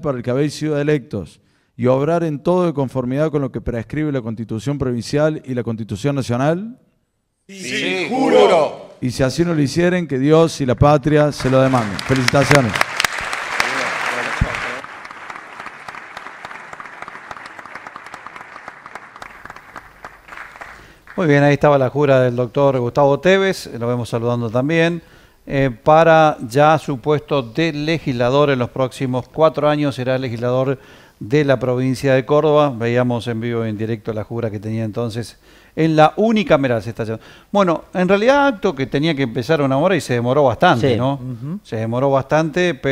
para el que habéis sido electos y obrar en todo de conformidad con lo que prescribe la Constitución Provincial y la Constitución Nacional? Sí, juro. Y si así no lo hicieren, que Dios y la patria se lo demanden. Felicitaciones. Muy bien, ahí estaba la jura del doctor Gustavo Tevez, lo vemos saludando también. Eh, para ya su puesto de legislador en los próximos cuatro años. Será legislador de la provincia de Córdoba. Veíamos en vivo en directo la jura que tenía entonces en la unicameral se Bueno, en realidad acto que tenía que empezar una hora y se demoró bastante, ¿no? Se demoró bastante, pero...